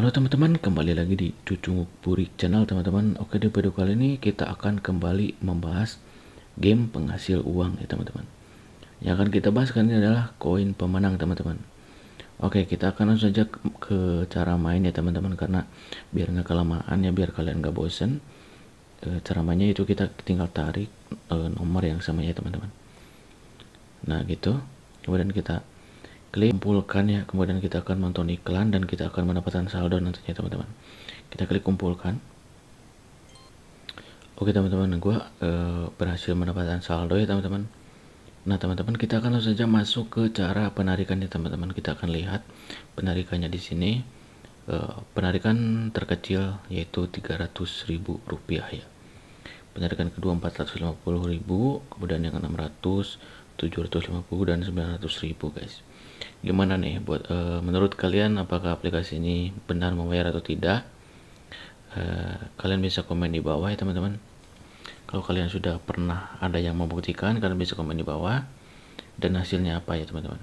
Halo teman-teman, kembali lagi di Cucu Burik Channel teman-teman. Oke di video kali ini kita akan kembali membahas game penghasil uang ya teman-teman. Yang akan kita bahas kali ini adalah koin pemenang teman-teman. Oke kita akan langsung saja ke cara main ya teman-teman karena biar nggak kelamaan ya biar kalian nggak bosen. Eh, cara mainnya itu kita tinggal tarik eh, nomor yang sama ya teman-teman. Nah gitu. Kemudian kita klik kumpulkan ya kemudian kita akan menonton iklan dan kita akan mendapatkan saldo nantinya teman-teman kita klik kumpulkan oke teman-teman gue uh, berhasil mendapatkan saldo ya teman-teman nah teman-teman kita akan langsung saja masuk ke cara penarikannya teman-teman kita akan lihat penarikannya di sini uh, penarikan terkecil yaitu 300.000 rupiah ya penarikan kedua 450.000 kemudian yang 600 750 dan 900.000 guys gimana nih buat e, menurut kalian apakah aplikasi ini benar membayar atau tidak e, kalian bisa komen di bawah ya teman-teman kalau kalian sudah pernah ada yang membuktikan kalian bisa komen di bawah dan hasilnya apa ya teman-teman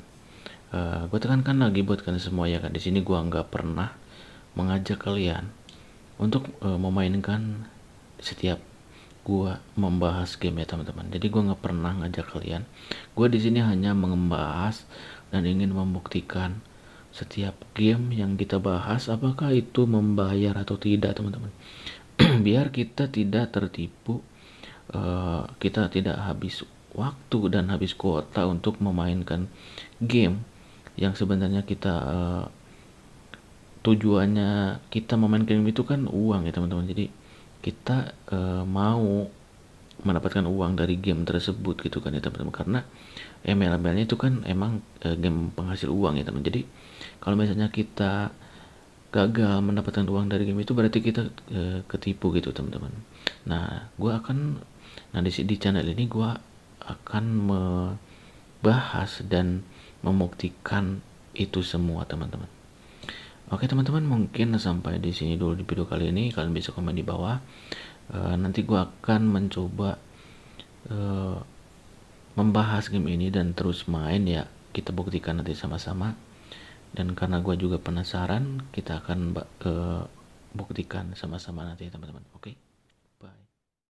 e, eh, gue tekankan lagi buat kalian semua ya kan di sini gue nggak pernah mengajak kalian untuk e, memainkan setiap gue membahas game ya teman-teman. Jadi gue nggak pernah ngajak kalian. Gue di sini hanya membahas dan ingin membuktikan setiap game yang kita bahas apakah itu membayar atau tidak teman-teman. Biar kita tidak tertipu, uh, kita tidak habis waktu dan habis kuota untuk memainkan game yang sebenarnya kita uh, tujuannya kita memainkan game itu kan uang ya teman-teman. Jadi kita uh, mau mendapatkan uang dari game tersebut gitu kan ya teman-teman karena ml nya itu kan emang e, game penghasil uang ya teman jadi kalau misalnya kita gagal mendapatkan uang dari game itu berarti kita e, ketipu gitu teman-teman nah gue akan nah di, di channel ini gue akan membahas dan membuktikan itu semua teman-teman Oke teman-teman mungkin sampai di sini dulu di video kali ini kalian bisa komen di bawah e, nanti gue akan mencoba e, membahas game ini dan terus main ya kita buktikan nanti sama-sama dan karena gue juga penasaran kita akan e, buktikan sama-sama nanti teman-teman oke